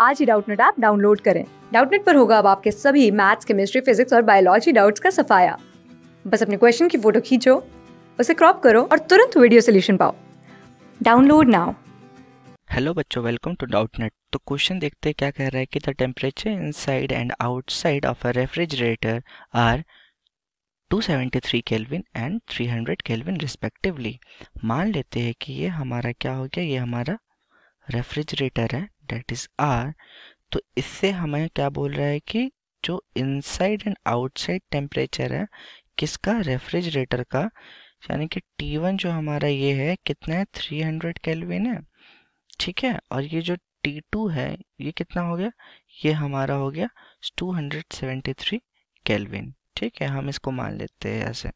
आज ही Doubtnut app download करें डाउटनेट पर होगा अब आपके सभी मैथ्स केमिस्ट्री फिजिक्स और बायोलॉजी डाउट्स का सफाया बस अपने क्वेश्चन की फोटो खींचो उसे क्रॉप करो और तुरंत वीडियो सोल्यूशन पाओ डाउनलोड नाउ हेलो बच्चों वेलकम टू डाउट नेट तो क्वेश्चन देखते हैं क्या कह रहा है कि the temperature inside and outside of a refrigerator are 273 kelvin and 300 kelvin respectively मान लेते हैं कि ये हमारा क्या हो गया ये हमारा रेफ्रिजरेटर है दैट इज आर तो इससे हमें क्या बोल रहा है कि जो इनसाइड एंड आउटसाइड टेम्परेचर है किसका रेफ्रिजरेटर का यानी कि T1 जो हमारा ये है कितना है 300 हंड्रेड कैलविन है ठीक है और ये जो T2 है ये कितना हो गया ये हमारा हो गया 273 हंड्रेड ठीक है हम इसको मान लेते हैं ऐसे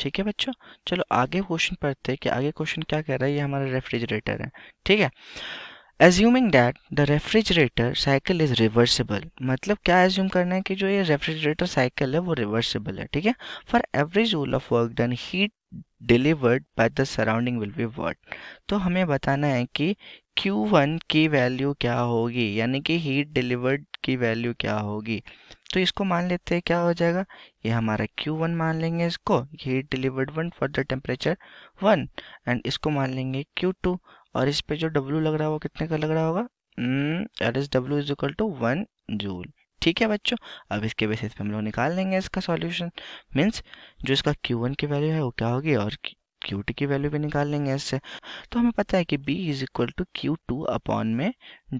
ठीक है बच्चों चलो आगे क्वेश्चन पढ़ते हैं कि आगे क्वेश्चन क्या कह रहा है ये हमारा रेफ्रिजरेटर है ठीक है assuming that the refrigerator cycle is reversible मतलब क्या एज्यूम करना है कि जो ये रेफ्रिजरेटर साइकिल है वो रिवर्सिबल है ठीक है for every joule of work done heat delivered by the surrounding will be what तो हमें बताना है कि Q1 की वैल्यू क्या होगी यानी कि हीट डिलीवर्ड की वैल्यू क्या होगी तो इसको मान लेते हैं क्या हो जाएगा ये हमारा Q1 मान लेंगे इसको heat delivered one for the temperature one and इसको मान लेंगे Q2 और इस पे जो डब्ल्यू लग रहा है वो कितने का लग रहा होगा eta is W is equal to one joule ठीक है बच्चों अब इसके बेसिस पे हम लोग निकाल लेंगे इसका सॉल्यूशन मीन्स जो इसका क्यू वन की वैल्यू है वो क्या होगी और क्यू की वैल्यू भी निकाल लेंगे इससे तो हमें पता है कि b is equal to Q two upon में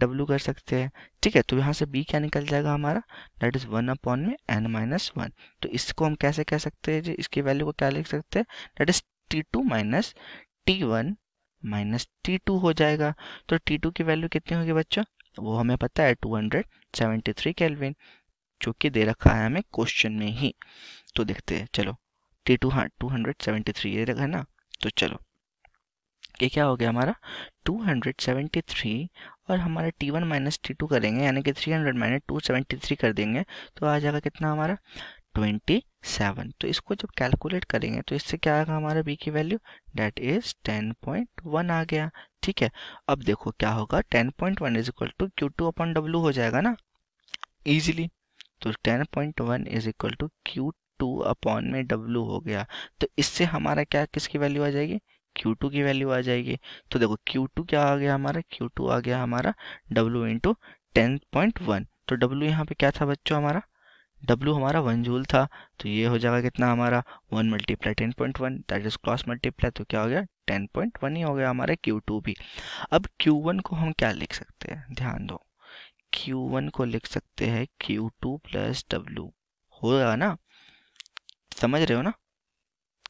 w कर सकते हैं ठीक है तो यहाँ से b क्या निकल जाएगा हमारा डेट इज़ वन अपॉन में n माइनस वन तो इसको हम कैसे कह सकते हैं जी इसकी वैल्यू को क्या लिख सकते हैं that is T two minus T one minus T two हो जाएगा तो टी टू की वैल्यू कितनी होगी बच्चों वो हमें पता है 273 हंड्रेड सेवेंटी जो कि दे रखा है हमें क्वेश्चन में ही तो देखते हैं चलो टी टू हाँ टू हंड्रेड सेवेंटी ना तो चलो ये क्या हो गया हमारा 273 और हमारा t1 माइनस टी करेंगे यानी कि 300 हंड्रेड माइनस टू कर देंगे तो आ जाएगा कितना हमारा ट्वेंटी सेवन तो इसको जब कैलकुलेट करेंगे तो इससे क्या आएगा हमारा बी की value that is ten point one आ गया ठीक है अब देखो क्या होगा ten point one is equal to Q two upon W हो जाएगा ना ईजिली तो ten point one is equal to Q two upon में डब्ल्यू हो गया तो इससे हमारा क्या किसकी वैल्यू आ जाएगी Q2 की वैल्यू आ जाएगी तो देखो Q2 क्या आ गया हमारा Q2 आ गया हमारा W into ten point one तो W यहाँ पे क्या था बच्चों हमारा डब्ल्यू हमारा वन जूल था तो ये हो जाएगा कितना हमारा one multiply ten point one that is cross multiply तो क्या हो गया टेन पॉइंट वन ही हो गया हमारा क्यू टू भी अब क्यू वन को हम क्या लिख सकते हैं ध्यान दो क्यू को लिख सकते हैं Q2 टू प्लस डब्ल्यू होगा ना समझ रहे हो ना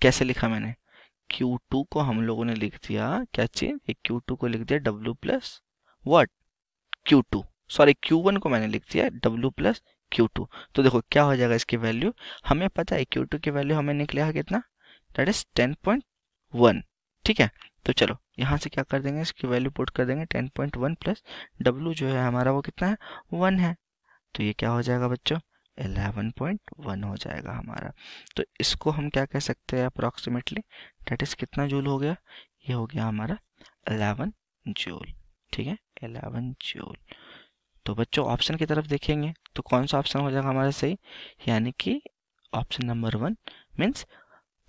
कैसे लिखा मैंने क्यू टू को हम लोगों ने लिख दिया क्या चीज क्यू टू को लिख दिया W plus what Q two sorry Q one को मैंने लिख दिया डब्ल्यू प्लस Q2 तो देखो क्या हो जाएगा इसकी वैल्यू हमें पता है Q2 की वैल्यू हमें निकलेगा कितना that is ten point one ठीक है तो चलो यहाँ से क्या कर देंगे इसकी वैल्यू पुट कर देंगे ten point one plus W जो है हमारा वो कितना है वन है तो ये क्या हो जाएगा बच्चों एलेवन पॉइंट वन हो जाएगा हमारा तो इसको हम क्या कह सकते हैं अप्रॉक्सीमेटली डेट इज कितना जूल हो गया ये हो गया हमारा एलेवन जूल ठीक है एलेवन जूल तो बच्चों ऑप्शन की तरफ देखेंगे तो कौन सा ऑप्शन हो जाएगा हमारा सही यानी कि option number one means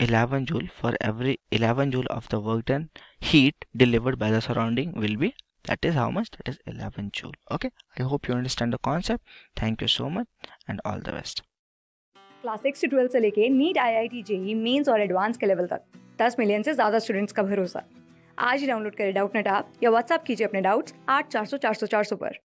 11 joule for every 11 joule of the work done heat delivered by the surrounding will be that is how much that is 11 joule okay I hope you understand the concept thank you so much and all the best class six से twelfth से लेके NEET I I T JEE mains और advance के level तक 10 million से ज़्यादा students का भरोसा आज ही डाउनलोड करें डाउट नेट आप या व्हाट्सअप कीजिए अपने डाउट्स आठ चार सौ चार सौ चार सौ पर